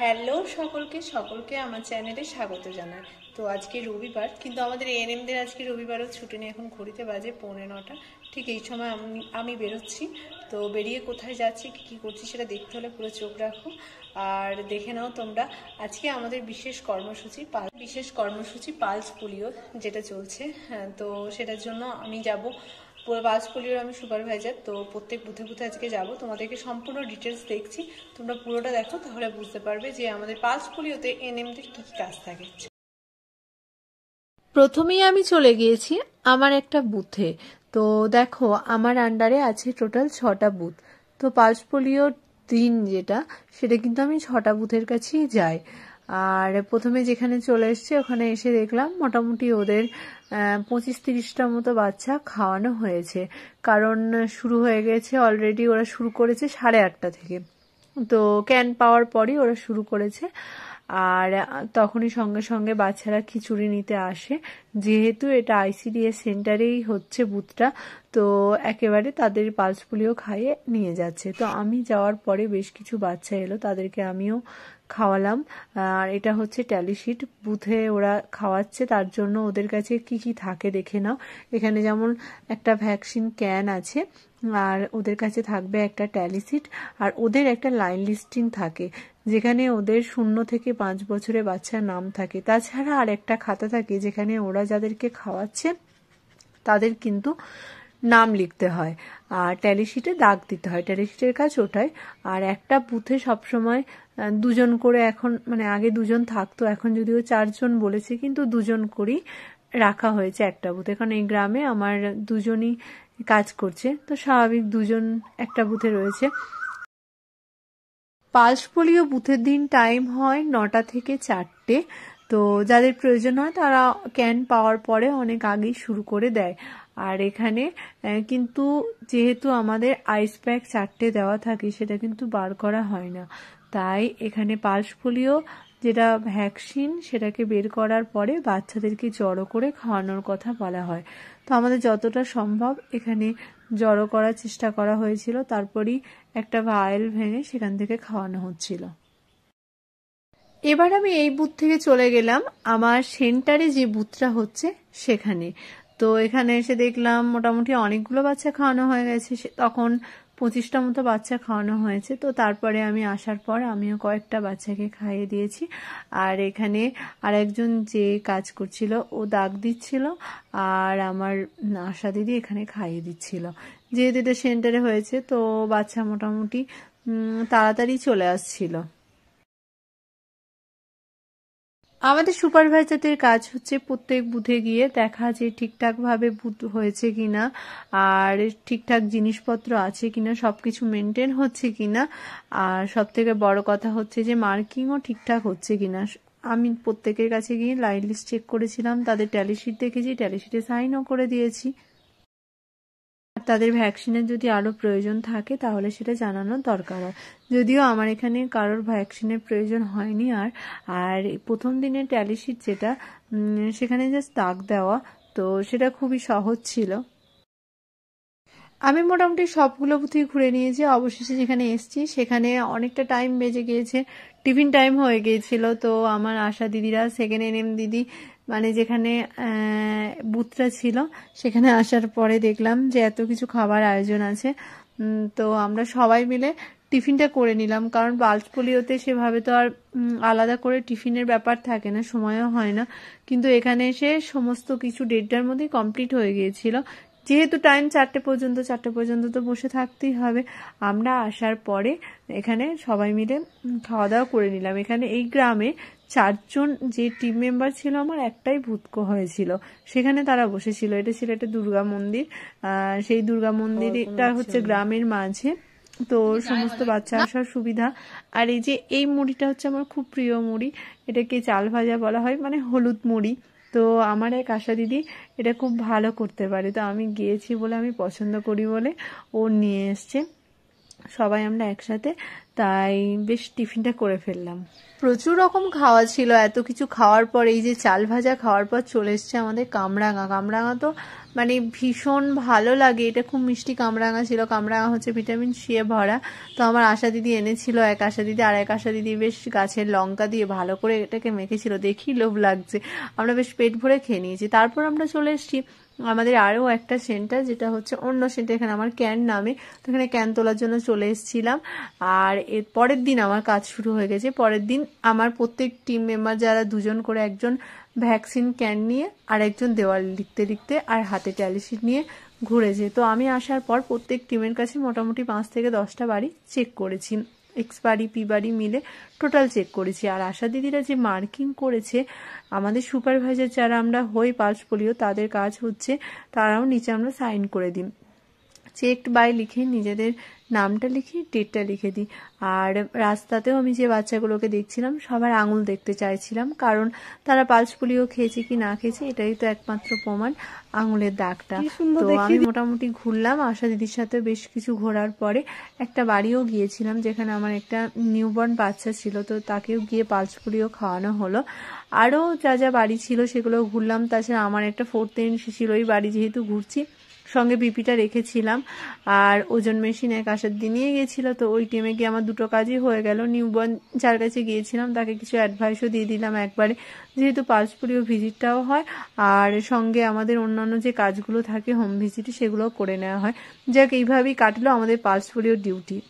hello সকলকে সকলকে আমার চ্যানেলে স্বাগত জানাই তো আজকে রবিবার কিন্তু আমাদের এনএমদের আজকে রবিবারও ছুটি নিয়ে এখন ঘড়িতে বাজে পৌনে নটা ঠিক এই সময় আমি আমি বেরোচ্ছি তো বেরিয়ে কোথায় যাচ্ছি কী কী করছি সেটা দেখতে হলে পুরো চোখ রাখো আর দেখে নাও তোমরা আজকে আমাদের বিশেষ কর্মসূচি পাল বিশেষ কর্মসূচি পালস পোলিও যেটা চলছে হ্যাঁ, তো সেটার জন্য আমি যাব পুরো বাসপলির আমি সুপারভাইজার তো প্রত্যেক বুথে বুথে আজকে যাব তোমাদেরকে সম্পূর্ণ ডিটেলস দেখছি তোমরা পুরোটা দেখো তাহলে বুঝতে পারবে যে আমাদের পালস পোলিওতে এনএমদের কী কী কাজ থাকে প্রথমেই আমি চলে গিয়েছি আমার একটা বুথে তো দেখো আমার আন্ডারে আছে টোটাল ছটা বুথ তো পালস পোলিও দিন যেটা সেটা কিন্তু আমি ছটা বুথের কাছেই যাই আর প্রথমে যেখানে চলে এসছি ওখানে এসে দেখলাম মোটামুটি ওদের পঁচিশ তিরিশটা মতো বাচ্চা খাওয়ানো হয়েছে কারণ শুরু হয়ে গেছে অলরেডি ওরা শুরু করেছে সাড়ে আটটা থেকে তো ক্যান পাওয়ার পরই ওরা শুরু করেছে আর তখনই সঙ্গে সঙ্গে বাচ্চারা খিচুড়ি নিতে আসে যেহেতু এটা আইসিডিএস সেন্টারেই হচ্ছে বুথটা তো একেবারে তাদের পালস পুলিও খাইয়ে নিয়ে যাচ্ছে তো আমি যাওয়ার পরে বেশ কিছু বাচ্চা এলো তাদেরকে আমিও খাওয়ালাম আর এটা হচ্ছে ট্যালিশিট বুথে ওরা খাওয়াচ্ছে তার জন্য ওদের কাছে কি কি থাকে দেখে নাও এখানে যেমন একটা ভ্যাকসিন ক্যান আছে আর ওদের কাছে থাকবে একটা ট্যালিশিট আর ওদের একটা লাইন লিস্টিং থাকে যেখানে ওদের শূন্য থেকে পাঁচ বছরে বাচ্চার নাম থাকে তাছাড়া আর একটা খাতা থাকে যেখানে ওরা যাদেরকে খাওয়াচ্ছে তাদের কিন্তু নাম লিখতে হয় আর ট্যালিশিটে দাগ দিতে হয় ট্যালিশিটের কাজ ওটাই আর একটা বুথে সবসময় দুজন করে এখন মানে আগে দুজন থাকতো এখন যদিও চারজন বলেছে কিন্তু দুজন করি রাখা হয়েছে একটা বুথে কারণ এই গ্রামে আমার দুজনই কাজ করছে তো স্বাভাবিক দুজন একটা বুথে রয়েছে পালস পোলিও বুথের দিন টাইম হয় নটা থেকে চারটে তো যাদের প্রয়োজন হয় তারা ক্যান পাওয়ার পরে অনেক আগেই শুরু করে দেয় আর এখানে কিন্তু যেহেতু আমাদের আইস প্যাক চারটে দেওয়া থাকে সেটা কিন্তু বার করা হয় না তাই এখানে পালস পোলিও যেটা ভ্যাকসিন সেটাকে বের করার পরে বাচ্চাদেরকে জড়ো করে খাওয়ানোর কথা বলা হয় তো আমাদের যতটা সম্ভব এখানে জড়ো করার চেষ্টা করা হয়েছিল তারপরই একটা ভায়েল ভেঙে সেখান থেকে খাওয়ানো হচ্ছিল এবার আমি এই বুথ থেকে চলে গেলাম আমার সেন্টারে যে বুথটা হচ্ছে সেখানে তো এখানে এসে দেখলাম মোটামুটি অনেকগুলো বাচ্চা খাওয়ানো হয়ে গেছে তখন পঁচিশটা মতো বাচ্চা খাওয়ানো হয়েছে তো তারপরে আমি আসার পর আমিও কয়েকটা বাচ্চাকে খাইয়ে দিয়েছি আর এখানে আর একজন যে কাজ করছিল ও দাগ দিচ্ছিল আর আমার আশা দিদি এখানে খাইয়ে দিচ্ছিল যেহেতু এটা সেন্টারে হয়েছে তো বাচ্চা মোটামুটি তাড়াতাড়ি চলে আসছিল আমাদের সুপারভাইজারদের কাজ হচ্ছে প্রত্যেক বুথে গিয়ে দেখা যে ঠিকঠাকভাবে বুথ হয়েছে কিনা আর ঠিকঠাক জিনিসপত্র আছে কিনা সব কিছু মেনটেন হচ্ছে কিনা আর সব থেকে বড় কথা হচ্ছে যে মার্কিংও ঠিকঠাক হচ্ছে কিনা আমি প্রত্যেকের কাছে গিয়ে লাইন লিস্ট চেক করেছিলাম তাদের ট্যালিশিট দেখেছি ট্যালিশিটে সাইনও করে দিয়েছি আর তাদের ভ্যাকসিনের যদি আরও প্রয়োজন থাকে তাহলে সেটা জানানোর দরকার হয় যদিও আমার এখানে কারোর ভ্যাকসিনের প্রয়োজন হয়নি আর আর প্রথম দিনের ট্যালিশিট যেটা সেখানে জাস্ট তাক দেওয়া তো সেটা খুবই সহজ ছিল আমি মোটামুটি সবগুলো বুথই ঘুরে নিয়েছি অবশেষে যেখানে এসেছি সেখানে অনেকটা টাইম বেজে গিয়েছে টিফিন টাইম হয়ে গিয়েছিল তো আমার আশা দিদিরা সেকেন্ড এন এম দিদি মানে যেখানে বুথটা ছিল সেখানে আসার পরে দেখলাম যে এত কিছু খাবার আয়োজন আছে তো আমরা সবাই মিলে টিফিনটা করে নিলাম কারণ বাল্ট পোলিওতে সেভাবে তো আর আলাদা করে টিফিনের ব্যাপার থাকে না সময়ও হয় না কিন্তু এখানে এসে সমস্ত কিছু ডেটটার মধ্যেই কমপ্লিট হয়ে গিয়েছিল যেহেতু টাইম চারটে পর্যন্ত চারটে পর্যন্ত তো বসে থাকতেই হবে আমরা আসার পরে এখানে সবাই মিলে খাওয়া দাওয়া করে নিলাম এখানে এই গ্রামে চারজন যে টিম মেম্বার ছিল আমার একটাই ভূতক হয়েছিল সেখানে তারা বসেছিল এটা ছিল একটা দুর্গা মন্দির সেই দুর্গা মন্দিরটা হচ্ছে গ্রামের মাঝে তো সমস্ত বাচ্চা আসার সুবিধা আর এই যে এই মুড়িটা হচ্ছে আমার খুব প্রিয় মুড়ি এটাকে চাল ভাজা বলা হয় মানে হলুদ মুড়ি তো আমার এক আশা দিদি এটা খুব ভালো করতে পারে তো আমি গিয়েছি বলে আমি পছন্দ করি বলে ও নিয়ে এসছে সবাই আমরা একসাথে তাই বেশ টিফিনটা করে ফেললাম প্রচুর রকম খাওয়া ছিল এত কিছু খাওয়ার পর এই যে চাল ভাজা খাওয়ার পর চলে এসছে আমাদের কামরাঙা কামরাঙা তো মানে ভীষণ ভালো লাগে এটা খুব মিষ্টি কামরাঙা ছিল কামরাঙা হচ্ছে ভিটামিন সি এ ভরা তো আমার আশা দিদি এনেছিল এক আশা দিদি আর এক আশা দিদি বেশ গাছের লঙ্কা দিয়ে ভালো করে এটাকে মেখেছিল দেখি লোভ লাগছে আমরা বেশ পেট ভরে খেয়ে নিয়েছি তারপর আমরা চলে এসেছি আমাদের আরও একটা সেন্টার যেটা হচ্ছে অন্য সেন্টার এখানে আমার ক্যান নামে তো এখানে ক্যান তোলার জন্য চলে এসেছিলাম আর এর পরের দিন আমার কাজ শুরু হয়ে গেছে পরের দিন আমার প্রত্যেক টিম মেম্বার যারা দুজন করে একজন ভ্যাকসিন ক্যান নিয়ে আর একজন দেওয়াল লিখতে লিখতে আর হাতে ট্যালিশিট নিয়ে ঘুরেছে তো আমি আসার পর প্রত্যেক টিমের কাছে মোটামুটি পাঁচ থেকে দশটা বাড়ি চেক করেছি এক্সপারি পিবারি মিলে টোটাল চেক করেছি আর আশা দিদিরা যে মার্কিং করেছে আমাদের সুপারভাইজার যারা আমরা হই পাস পোলিও তাদের কাজ হচ্ছে তারাও নিচে আমরা সাইন করে দিই চেকড বাই লিখে নিজেদের নামটা লিখে ডেটটা লিখে দিই আর রাস্তাতেও আমি যে বাচ্চাগুলোকে দেখছিলাম সবার আঙুল দেখতে চাইছিলাম কারণ তারা পালস পুলিও খেয়েছে কি না খেয়েছে এটাই তো একমাত্র প্রমাণ আঙুলের দাগটা তো আমি মোটামুটি ঘুরলাম আশা দিদির সাথে বেশ কিছু ঘোরার পরে একটা বাড়িও গিয়েছিলাম যেখানে আমার একটা নিউবর্ন বাচ্চা ছিল তো তাকেও গিয়ে পালস পুলিও খাওয়ানো হলো আরও যা যা বাড়ি ছিল সেগুলো ঘুরলাম তাছাড়া আমার একটা ফোর্থ এন্ড ছিল ওই বাড়ি যেহেতু ঘুরছি সঙ্গে বিপিটা রেখেছিলাম আর ওজন মেশিন এক আসার দিনই গেছিলো তো ওই টিমে গিয়ে আমার দুটো কাজই হয়ে গেল নিউবর্ন যার কাছে গিয়েছিলাম তাকে কিছু অ্যাডভাইসও দিয়ে দিলাম একবারে যেহেতু পালসপুরীয় ভিজিটটাও হয় আর সঙ্গে আমাদের অন্যান্য যে কাজগুলো থাকে হোম ভিজিট সেগুলো করে নেওয়া হয় যাক এইভাবেই কাটলো আমাদের পালসপুরীয় ডিউটি